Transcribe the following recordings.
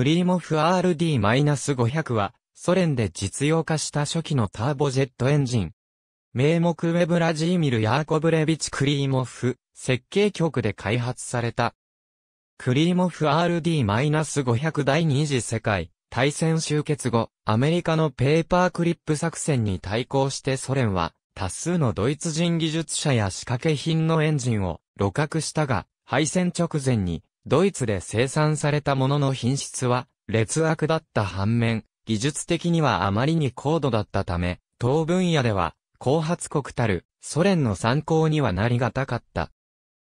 クリーモフ RD-500 は、ソ連で実用化した初期のターボジェットエンジン。名目ウェブラジーミル・ヤーコブレビチ・クリーモフ、設計局で開発された。クリーモフ RD-500 第二次世界大戦終結後、アメリカのペーパークリップ作戦に対抗してソ連は、多数のドイツ人技術者や仕掛け品のエンジンを、露獲したが、敗戦直前に、ドイツで生産されたものの品質は劣悪だった反面、技術的にはあまりに高度だったため、当分野では、後発国たるソ連の参考にはなりがたかった。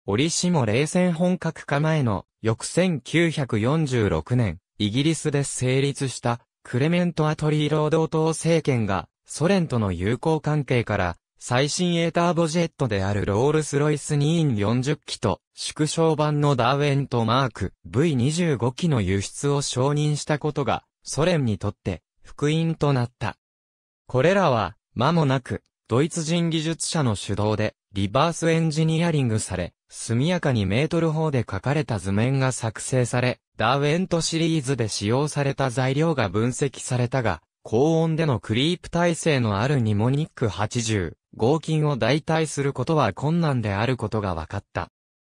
折しも冷戦本格化前の翌1946年、イギリスで成立したクレメント・アトリー労働党政権がソ連との友好関係から最新エーターボジェットであるロールスロイス2ーン4 0機と縮小版のダーウェントマーク V25 機の輸出を承認したことがソ連にとって福音となった。これらは間もなくドイツ人技術者の主導でリバースエンジニアリングされ、速やかにメートル法で書かれた図面が作成され、ダーウェントシリーズで使用された材料が分析されたが、高温でのクリープ耐性のあるニモニック80、合金を代替することは困難であることが分かった。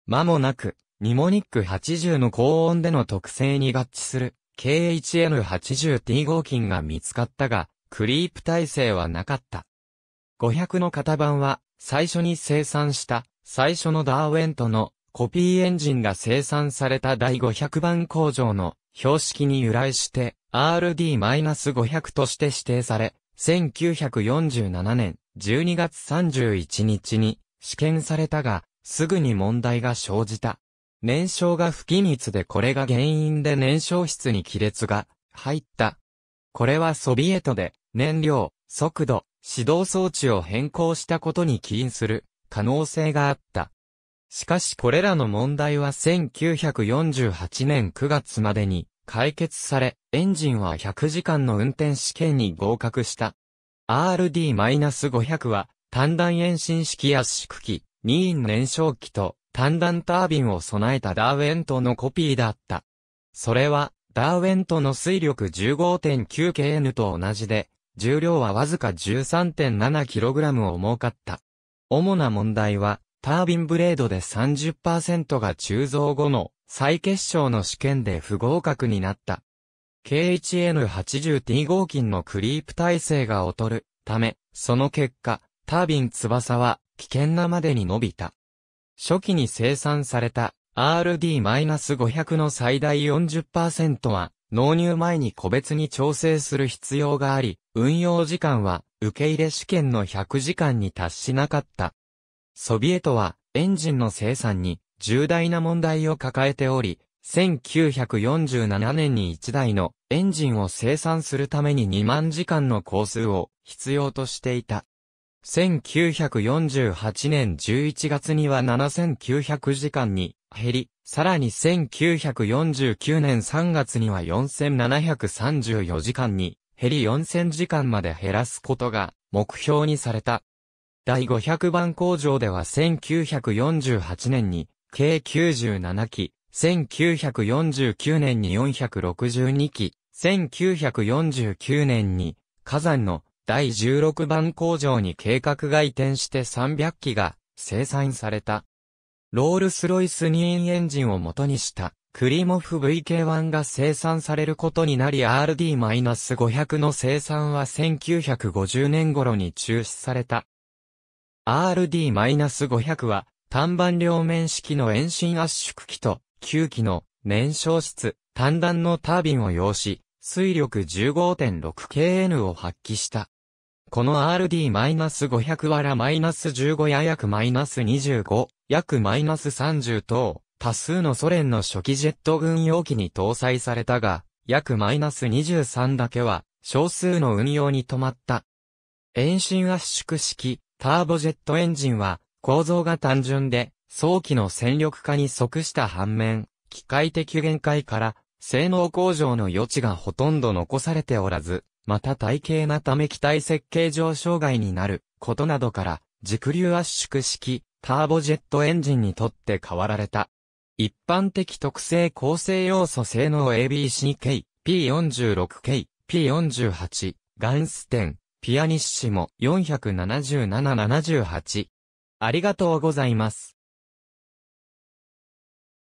間もなく、ニモニック80の高温での特性に合致する KHN80T 合金が見つかったが、クリープ耐性はなかった。500の型番は、最初に生産した最初のダーウェントのコピーエンジンが生産された第500番工場の標識に由来して RD-500 として指定され、1947年12月31日に試験されたが、すぐに問題が生じた。燃焼が不均一でこれが原因で燃焼室に亀裂が入った。これはソビエトで燃料、速度、指導装置を変更したことに起因する可能性があった。しかしこれらの問題は1948年9月までに解決され、エンジンは100時間の運転試験に合格した。RD-500 は、単弾延伸式圧縮機、2ン燃焼機と単弾タービンを備えたダーウェントのコピーだった。それは、ダーウェントの水力 15.9kN と同じで、重量はわずか 13.7kg をかった。主な問題は、タービンブレードで30%が鋳造後の再結晶の試験で不合格になった KHN80T 合金のクリープ耐性が劣るため、その結果、タービン翼は危険なまでに伸びた。初期に生産された RD-500 の最大40%は納入前に個別に調整する必要があり、運用時間は受け入れ試験の100時間に達しなかった。ソビエトはエンジンの生産に重大な問題を抱えており、1947年に1台のエンジンを生産するために2万時間の工数を必要としていた。1948年11月には7900時間に減り、さらに1949年3月には4734時間に減り4000時間まで減らすことが目標にされた。第500番工場では1948年に計97機、1949年に462機、1949年に火山の第16番工場に計画が移転して300機が生産された。ロールスロイス2インエンジンを元にしたクリモフ VK1 が生産されることになり RD-500 の生産は1950年頃に中止された。RD-500 は単板両面式の遠心圧縮機と9機の燃焼室、単弾のタービンを要し、水力 15.6kN を発揮した。この RD-500 わら -15 や約 -25、約 -30 等、多数のソ連の初期ジェット軍用機に搭載されたが、約 -23 だけは、少数の運用に止まった。遠心圧縮式、ターボジェットエンジンは、構造が単純で、早期の戦力化に即した反面、機械的限界から性能向上の余地がほとんど残されておらず、また体系なため機体設計上障害になることなどから、軸流圧縮式ターボジェットエンジンにとって変わられた。一般的特性構成要素性能 ABCK、P46K、P48、ガンステン、ピアニッシモ47778。ありがとうございます。